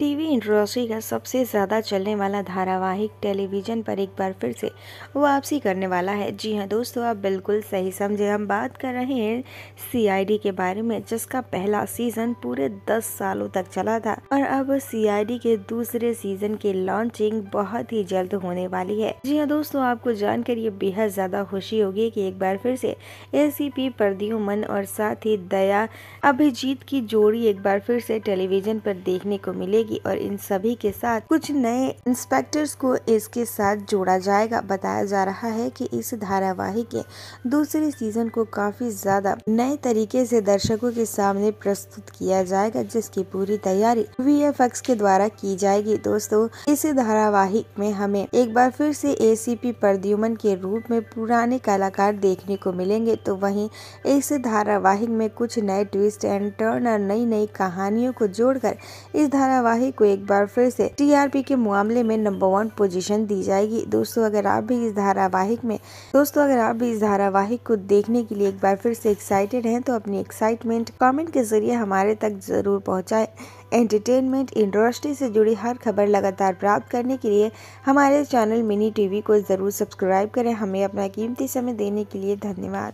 TV industry का सबसे ज़्यादा चलने वाला धारावाहिक टेलीविज़न पर एक बार फिर से वापसी करने वाला है जी हाँ दोस्तों आप बिल्कुल सही समझे हम बात कर रहे हैं सीआईडी के बारे में जिसका पहला सीज़न पूरे 10 सालों तक चला था और अब सीआईडी के दूसरे सीज़न की लॉन्चिंग बहुत ही जल्द होने वाली है जी हाँ दोस्तों आपको जानकर ये बेहद ज़्यादा खुशी होगी की एक बार फिर से ए सी और साथ ही दया अभिजीत की जोड़ी एक बार फिर से टेलीविज़न पर देखने को मिलेगी जाएगी और इन सभी के साथ कुछ नए इंस्पेक्टर्स को इसके साथ जोड़ा जाएगा बताया जा रहा है कि इस धारावाहिक के दूसरे सीजन को काफी ज्यादा नए तरीके से दर्शकों के सामने प्रस्तुत किया जाएगा जिसकी पूरी तैयारी वी के द्वारा की जाएगी दोस्तों इस धारावाहिक में हमें एक बार फिर से ए प्रद्युमन के रूप में पुराने कलाकार देखने को मिलेंगे तो वही इस धारावाहिक में कुछ नए ट्विस्ट एंड टर्न और नई नई कहानियों को जोड़कर इस धारावाहिक शाही को एक बार फिर से टीआरपी के मामले में नंबर वन पोजीशन दी जाएगी दोस्तों अगर आप भी इस धारावाहिक में दोस्तों अगर आप भी इस धारावाहिक को देखने के लिए एक बार फिर से एक्साइटेड हैं तो अपनी एक्साइटमेंट कमेंट के जरिए हमारे तक जरूर पहुँचाए एंटरटेनमेंट इंडस्ट्री से जुड़ी हर खबर लगातार प्राप्त करने के लिए हमारे चैनल मिनी टीवी को ज़रूर सब्सक्राइब करें हमें अपना कीमती समय देने के लिए धन्यवाद